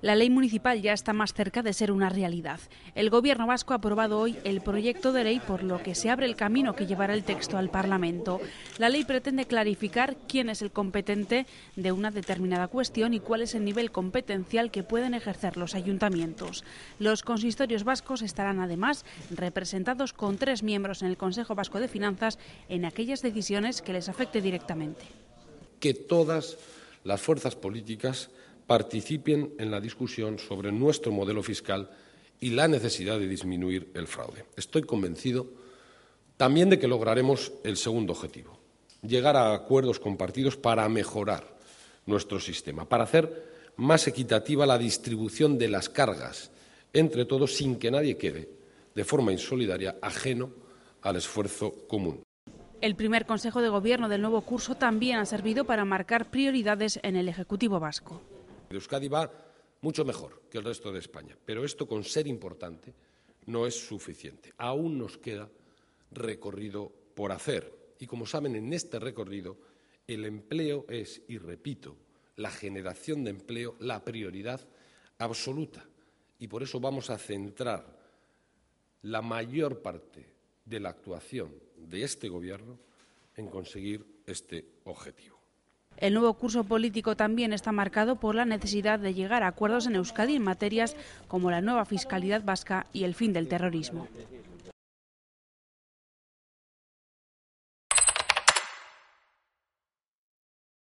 La ley municipal ya está más cerca de ser una realidad. El Gobierno vasco ha aprobado hoy el proyecto de ley por lo que se abre el camino que llevará el texto al Parlamento. La ley pretende clarificar quién es el competente de una determinada cuestión y cuál es el nivel competencial que pueden ejercer los ayuntamientos. Los consistorios vascos estarán además representados con tres miembros en el Consejo Vasco de Finanzas en aquellas decisiones que les afecte directamente. Que todas las fuerzas políticas participen en la discusión sobre nuestro modelo fiscal y la necesidad de disminuir el fraude. Estoy convencido también de que lograremos el segundo objetivo, llegar a acuerdos compartidos para mejorar nuestro sistema, para hacer más equitativa la distribución de las cargas entre todos sin que nadie quede de forma insolidaria ajeno al esfuerzo común. El primer Consejo de Gobierno del nuevo curso también ha servido para marcar prioridades en el Ejecutivo vasco. Euskadi va mucho mejor que el resto de España, pero esto con ser importante no es suficiente. Aún nos queda recorrido por hacer. Y como saben, en este recorrido el empleo es, y repito, la generación de empleo la prioridad absoluta. Y por eso vamos a centrar la mayor parte de la actuación de este Gobierno en conseguir este objetivo. El nuevo curso político también está marcado por la necesidad de llegar a acuerdos en Euskadi en materias como la nueva fiscalidad vasca y el fin del terrorismo.